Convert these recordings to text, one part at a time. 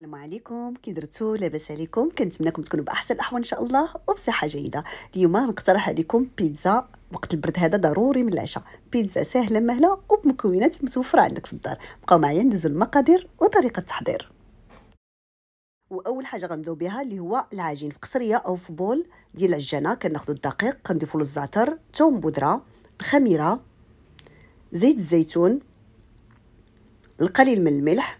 السلام عليكم كي درتو لاباس عليكم كنتمنىكم تكونوا باحسن الاحوال ان شاء الله وبصحه جيده اليوم نقترح عليكم بيتزا وقت البرد هذا ضروري من العشاء بيتزا سهله مهله وبمكونات متوفره عندك في الدار بقاو معايا ندوزو المقادير وطريقه التحضير واول حاجه غنبداو بها اللي هو العجين في قصريه او في بول ديال العجانه كناخذوا الدقيق كنضيفوا له الزعتر ثوم بودره الخميره زيت الزيتون القليل من الملح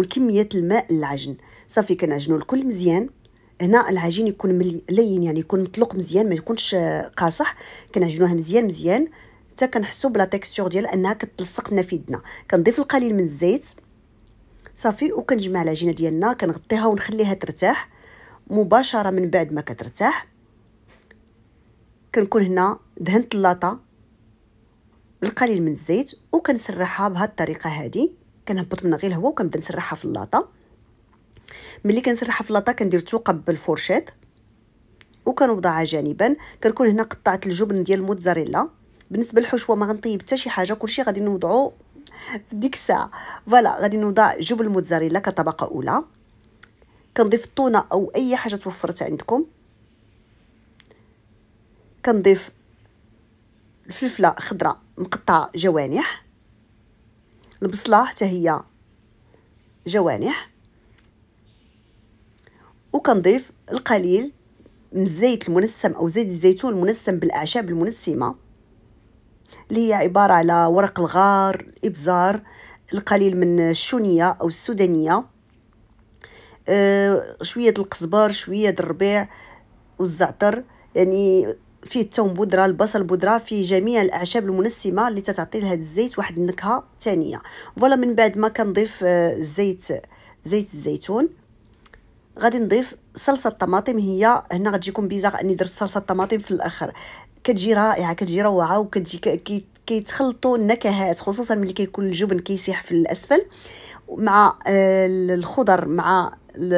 والكميه الماء للعجن صافي كنعجنوا الكل مزيان هنا العجين يكون لين يعني يكون مطلق مزيان ما يكونش قاصح كنعجنوها مزيان مزيان حتى كنحسوا بلا تيكستور ديال انها كتلصق لنا في يدنا كنضيف القليل من الزيت صافي وكنجمع العجينه ديالنا كنغطيها ونخليها ترتاح مباشره من بعد ما كترتاح كنكون هنا دهنت اللاطه بالقليل من الزيت وكنسرحها بهاد الطريقه هذه كنهبط منها غير الهواء وكنبدا نسرحها في اللاطه ملي كنسرحها في اللاطه كندير توقه بالفرشيط وكنوضعها جانبا كنكون هنا قطعت الجبن ديال الموتزاريلا بالنسبه للحشوه ما غنطيب حتى شي حاجه كلشي غادي نوضعو ديك الساعه فوالا غادي نوضع جبن الموتزاريلا كطبقه اولى كنضيف الطونه او اي حاجه توفرت عندكم كنضيف الفلفله خضراء مقطعه جوانح البصله حتى هي جوانح وكنضيف القليل من الزيت المنسم او زيت الزيتون المنسم بالاعشاب المنسمه اللي هي عباره على ورق الغار ابزار القليل من الشونيه او السودانيه آه، شويه القزبر شويه الربيع والزعتر يعني فيه الثوم بودره البصل بودره فيه جميع الاعشاب المنسمه اللي تتعطي لهذا الزيت واحد النكهه ثانيه فوالا من بعد ما كنضيف الزيت آه، زيت الزيتون غادي نضيف صلصه الطماطم هي هنا غتجيكم بيزاغ اني درت صلصه الطماطم في الاخر كتجي رائعه كتجي روعه وكتجي كيتخلطوا النكهات خصوصا ملي كيكون الجبن كيسيح في الاسفل مع آه، الخضر مع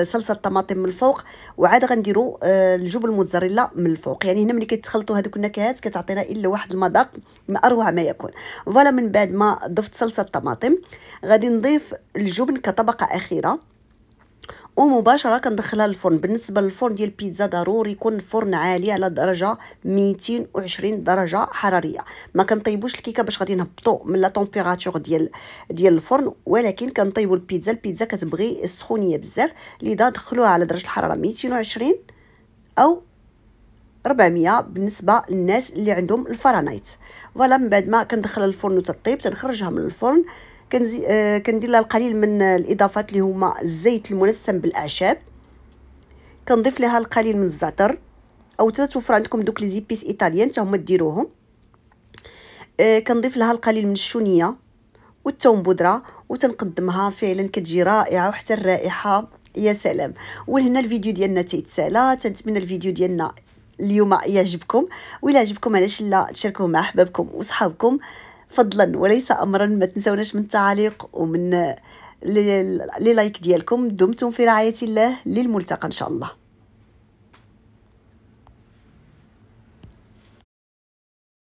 صلصه الطماطم من الفوق وعاد غنديروا آه، الجبن الموتزاريلا من الفوق يعني هنا ملي كيتخلطوا هذوك النكهات كتعطينا الا واحد المذاق من اروع ما يكون فوالا من بعد ما ضفت صلصه الطماطم غادي نضيف الجبن كطبقه اخيره ومباشره كندخلها للفرن بالنسبه للفرن ديال البيتزا ضروري يكون الفرن عالي على درجه 220 درجه حراريه ما كنطيبوش الكيكه باش غادي نهبطوا من لا طومبيراتور ديال ديال الفرن ولكن كنطيبوا البيتزا البيتزا كتبغي السخونيه بزاف لذا دخلوها على درجه الحراره 220 او 400 بالنسبه للناس اللي عندهم الفرانايت فوالا من بعد ما كندخلها للفرن وتطيب تنخرجها من الفرن آه، كندير لها القليل من الاضافات اللي هما الزيت المنسم بالاعشاب كنضيف لها القليل من الزعتر او حتى توفر عندكم دوك لي زيبيس ايطاليان حتى هما ديروهم آه كنضيف لها القليل من الشونيه والثوم بودره وتنقدمها فعلا كتجي رائعه وحتى الرائحه يا سلام ولهنا الفيديو ديالنا تيتسالى تنتمنى الفيديو ديالنا اليوم يعجبكم ولا عجبكم علاش لا تشاركوه مع احبابكم وصحابكم فضلا وليس امرا ما تنسوناش من التعليق ومن لي لايك ديالكم دمتم في رعايه الله للملتقى ان شاء الله